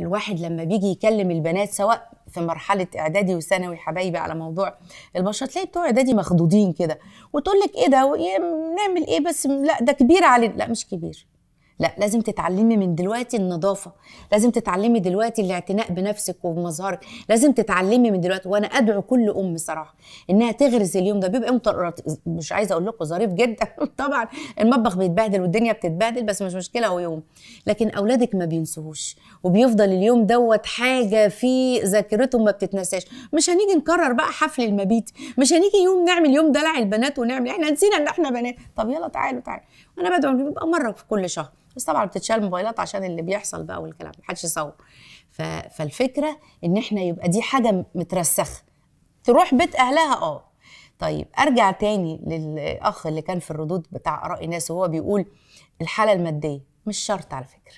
الواحد لما بيجي يكلم البنات سواء في مرحله اعدادي وثانوي حبايبي على موضوع البشره تلاقي بتوع اعدادي مخضوضين كده وتقول لك ايه ده نعمل ايه بس لا ده كبير علينا لا مش كبير لا لازم تتعلمي من دلوقتي النظافه لازم تتعلمي دلوقتي الاعتناء بنفسك وبمظهرك لازم تتعلمي من دلوقتي وانا ادعو كل ام صراحه انها تغرس اليوم ده بيبقى مطرقات مش عايزه اقول لكم ظريف جدا طبعا المطبخ بيتبهدل والدنيا بتتبهدل بس مش مشكله هو يوم لكن اولادك ما بينسوهوش وبيفضل اليوم دوت حاجه في ذاكرتهم ما بتتنساش مش هنيجي نكرر بقى حفل المبيت مش هنيجي يوم نعمل يوم دلع البنات ونعمل احنا نسينا ان احنا بنات طب يلا تعالوا تعالوا انا بدعو بيبقى مره في كل شهر بس طبعا بتتشال موبايلات عشان اللي بيحصل بقى والكلام محدش يصور ف... فالفكره ان احنا يبقى دي حاجه مترسخه تروح بيت اهلها اه طيب ارجع تاني للاخ اللي كان في الردود بتاع اراء ناس وهو بيقول الحاله الماديه مش شرط على فكره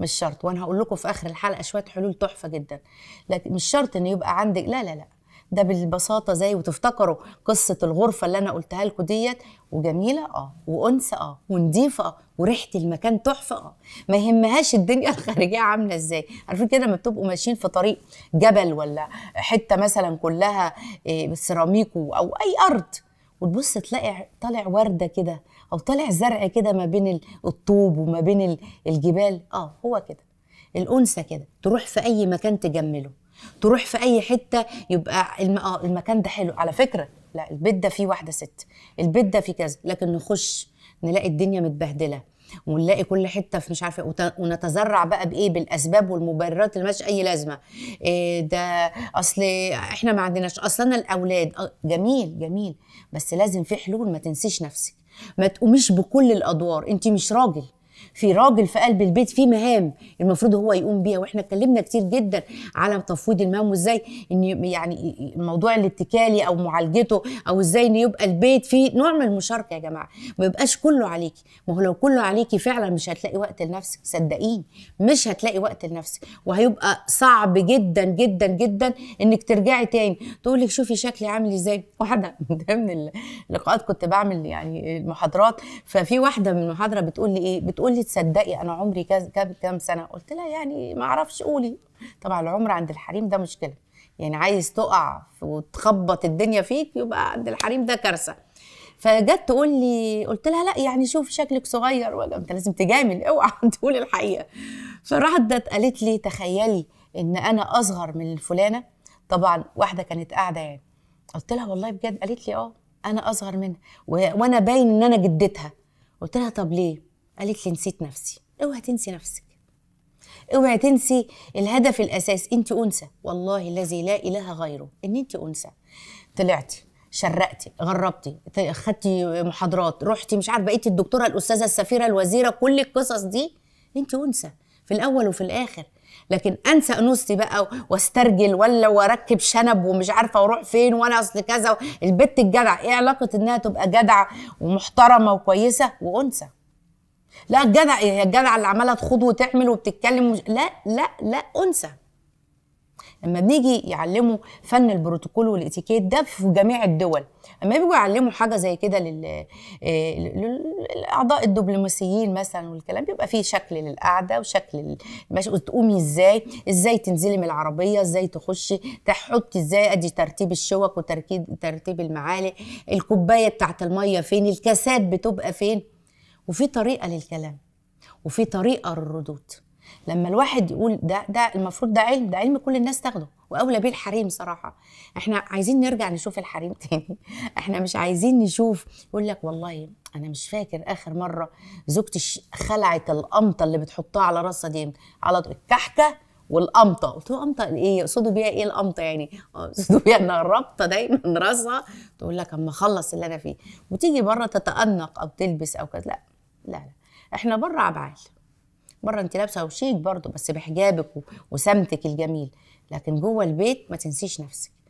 مش شرط وانا هقول لكم في اخر الحلقه شويه حلول تحفه جدا لكن مش شرط ان يبقى عندك لا لا لا ده بالبساطه زي وتفتكروا قصه الغرفه اللي انا قلتها لكم ديت وجميله اه وانثى اه ونضيفه اه وريحه المكان تحفه اه ما يهمهاش الدنيا الخارجيه عامله ازاي عارفين كده لما بتبقوا ماشيين في طريق جبل ولا حته مثلا كلها آه، سيراميك او اي ارض وتبص تلاقي طالع ورده كده او طالع زرع كده ما بين الطوب وما بين الجبال اه هو كده الانثى كده تروح في اي مكان تجمله تروح في اي حته يبقى الم... آه المكان ده حلو على فكره لا البيت ده فيه واحده ست البيت ده فيه كذا لكن نخش نلاقي الدنيا متبهدله ونلاقي كل حته في مش عارفه وت... ونتزرع بقى بايه بالاسباب والمبررات اللي مالهاش اي لازمه إيه ده اصل احنا ما عندناش اصلا الاولاد آه، جميل جميل بس لازم في حلول ما تنسيش نفسك ما تقوميش بكل الادوار انت مش راجل في راجل في قلب البيت في مهام المفروض هو يقوم بيها واحنا اتكلمنا كتير جدا على تفويض المهام وازاي ان يعني الموضوع الاتكالي او معالجته او ازاي ان يبقى البيت فيه نوع من المشاركه يا جماعه ما يبقاش كله عليكي ما هو لو كله عليكي فعلا مش هتلاقي وقت لنفسك صدقيني مش هتلاقي وقت لنفسك وهيبقى صعب جدا جدا جدا انك ترجعي تاني تقول لك شوفي شكلي عامل ازاي واحده من ضمن اللقاءات كنت بعمل يعني المحاضرات ففي واحده من المحاضره بتقول لي ايه بتقول تقول لي تصدقي انا عمري كام كام سنه قلت لها يعني ما اعرفش قولي طبعا العمر عند الحريم ده مشكله يعني عايز تقع وتخبط الدنيا فيك يبقى عند الحريم ده كارثه فجت تقول لي قلت لها لا يعني شوف شكلك صغير ولا انت لازم تجامل اوعى تقول الحقيقه فراحت قالت لي تخيلي ان انا اصغر من الفلانه طبعا واحده كانت قاعده يعني قلت لها والله بجد قالت لي اه انا اصغر منها وانا باين ان انا جدتها قلت لها طب ليه قالت لي نسيت نفسي اوعي تنسي نفسك اوعي تنسي الهدف الاساسي انت انثى والله الذي لا اله غيره ان انت انثى طلعتي شرقتي غربتي خدتي محاضرات رحتي مش عارفه بقيتي الدكتوره الاستاذه السفيره الوزيره كل القصص دي انت انثى في الاول وفي الاخر لكن انسى انوثتي بقى واسترجل ولا واركب شنب ومش عارفه واروح فين وانا اصل كذا البت الجدع ايه علاقه انها تبقى جدعه ومحترمه وكويسه وانثى لا الجدع هي الجدع اللي عماله تخوض وتعمل وبتتكلم وش... لا لا لا انثى لما بنيجي يعلموا فن البروتوكول والاتيكيت ده في جميع الدول اما بيجوا يعلموا حاجه زي كده آه، للاعضاء الدبلوماسيين مثلا والكلام بيبقى فيه شكل للقعده وشكل تقومي ازاي ازاي تنزلي من العربيه ازاي تخشي تحطي ازاي ادي ترتيب الشوك وترتيب ترتيب المعالق الكوبايه بتاعه الميه فين الكاسات بتبقى فين وفي طريقه للكلام وفي طريقه للردود لما الواحد يقول ده ده المفروض ده علم ده علم كل الناس تاخده واولى بيه الحريم صراحه احنا عايزين نرجع نشوف الحريم تاني احنا مش عايزين نشوف يقول لك والله انا مش فاكر اخر مره زوجتي خلعت القمطه اللي بتحطها على راسها دي على طول الكحكه والقمطه قلت له قمطه ايه يقصدوا بيها ايه القمطه يعني آه، يقصدوا بيها انها رابطه دايما راسها تقول لك اما اخلص اللي انا فيه وتيجي بره تتانق او تلبس او كذا لا لا لا احنا بره ابعال بره انت لابسه وشيك برضه بس بحجابك وسمتك الجميل لكن جوه البيت ما تنسيش نفسك